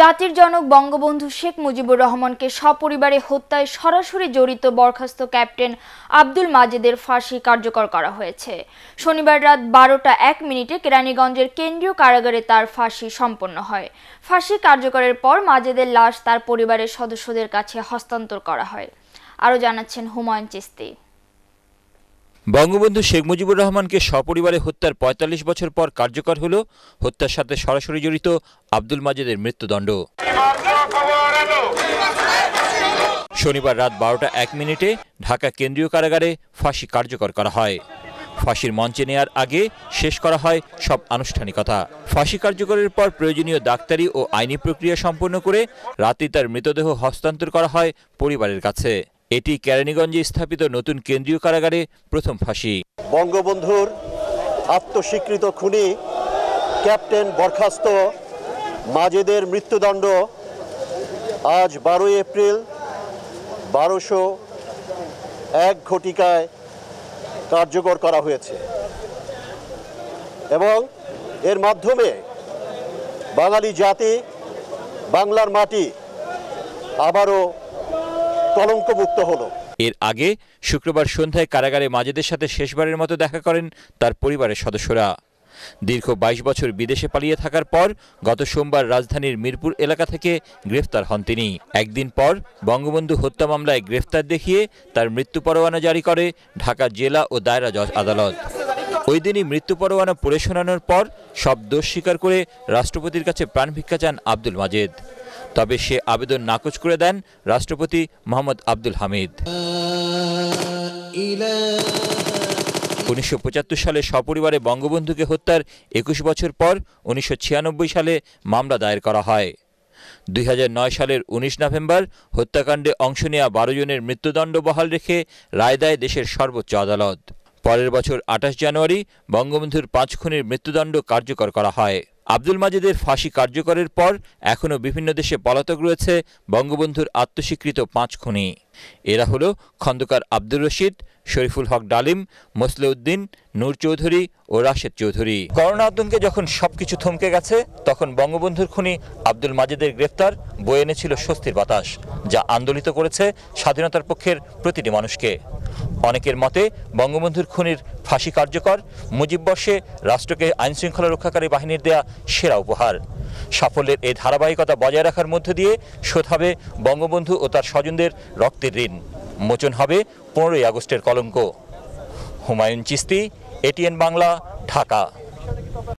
জাতির জনক বঙ্গবন্ধু শেখ মুজিবুর রহমানকে সপরিবারে হত্যায় সরাসরি জড়িত বরখাস্ত ক্যাপ্টেন আব্দুল মাজেদের ফাঁসি কার্যকর করা হয়েছে শনিবার রাত বারোটা এক মিনিটে কেরানীগঞ্জের কেন্দ্রীয় কারাগারে তার ফাঁসি সম্পন্ন হয় ফাঁসি কার্যকরের পর মাজেদের লাশ তার পরিবারের সদস্যদের কাছে হস্তান্তর করা হয় আরও জানাচ্ছেন হুমায়ুন চিস্তি বঙ্গবন্ধু শেখ মুজিবুর রহমানকে সপরিবারে হত্যার ৪৫ বছর পর কার্যকর হল হত্যার সাথে সরাসরি জড়িত আব্দুল মাজেদের মৃত্যুদণ্ড শনিবার রাত বারোটা এক মিনিটে ঢাকা কেন্দ্রীয় কারাগারে ফাঁসি কার্যকর করা হয় ফাঁসির মঞ্চে নেয়ার আগে শেষ করা হয় সব আনুষ্ঠানিকতা ফাঁসি কার্যকরের পর প্রয়োজনীয় ডাক্তারি ও আইনি প্রক্রিয়া সম্পন্ন করে রাতে তার মৃতদেহ হস্তান্তর করা হয় পরিবারের কাছে এটি কেরানীগঞ্জে স্থাপিত নতুন কেন্দ্রীয় কারাগারে প্রথম ফাঁসি বঙ্গবন্ধুর আত্মস্বীকৃত খুনি ক্যাপ্টেন বরখাস্ত মাজেদের মৃত্যুদণ্ড আজ বারোই এপ্রিল বারোশো এক ঘটিকায় কার্যকর করা হয়েছে এবং এর মাধ্যমে বাঙালি জাতি বাংলার মাটি আবারও কলঙ্কমুক্ত হলো এর আগে শুক্রবার সন্ধ্যায় কারাগারে মাজেদের সাথে শেষবারের মতো দেখা করেন তার পরিবারের সদস্যরা দীর্ঘ ২২ বছর বিদেশে পালিয়ে থাকার পর গত সোমবার রাজধানীর মিরপুর এলাকা থেকে গ্রেফতার হন তিনি একদিন পর বঙ্গবন্ধু হত্যা মামলায় গ্রেফতার দেখিয়ে তার মৃত্যু পরোয়ানা জারি করে ঢাকা জেলা ও দায়রা জজ আদালত ওই দিনই মৃত্যু পরোয়ানা পড়ে শোনানোর পর সব দোষ স্বীকার করে রাষ্ট্রপতির কাছে প্রাণ ভিক্ষা চান আব্দুল মাজেদ তবে সে আবেদন নাকচ করে দেন রাষ্ট্রপতি মোহাম্মদ আব্দুল হামিদ উনিশশো সালে সপরিবারে বঙ্গবন্ধুকে হত্যার একুশ বছর পর উনিশশো সালে মামলা দায়ের করা হয় দুই সালের ১৯ নভেম্বর হত্যাকাণ্ডে অংশ নেওয়া বারো জনের মৃত্যুদণ্ড বহাল রেখে রায় দেয় দেশের সর্বোচ্চ আদালত পরের বছর আঠাশ জানুয়ারি বঙ্গবন্ধুর পাঁচ খুনের মৃত্যুদণ্ড কার্যকর করা হয় আব্দুল মাজিদের ফাঁসি কার্যকরের পর এখনও বিভিন্ন দেশে পলাতক রয়েছে বঙ্গবন্ধুর আত্মস্বীকৃত পাঁচ খুনি এরা হল খন্দকার আব্দুর রশিদ শরীফুল হক ডালিম মসলেউদ্দিন নূর চৌধুরী ও রাশেদ চৌধুরী করোনা আতঙ্কে যখন সবকিছু থমকে গেছে তখন বঙ্গবন্ধুর খুনি আব্দুল মাজেদের গ্রেফতার বয়ে এনেছিল স্বস্তির বাতাস যা আন্দোলিত করেছে স্বাধীনতার পক্ষের প্রতিটি মানুষকে অনেকের মতে বঙ্গবন্ধুর খুনির ফাঁসি কার্যকর মুজিববর্ষে রাষ্ট্রকে আইনশৃঙ্খলা রক্ষাকারী বাহিনীর দেয়া সেরা উপহার সাফল্যের এই ধারাবাহিকতা বজায় রাখার মধ্য দিয়ে শোধ হবে বঙ্গবন্ধু ও তার স্বজনদের রক্তের ঋণ মোচন হবে পনেরোই আগস্টের কলঙ্ক হুমায়ুন চিস্তি এটিএন বাংলা ঢাকা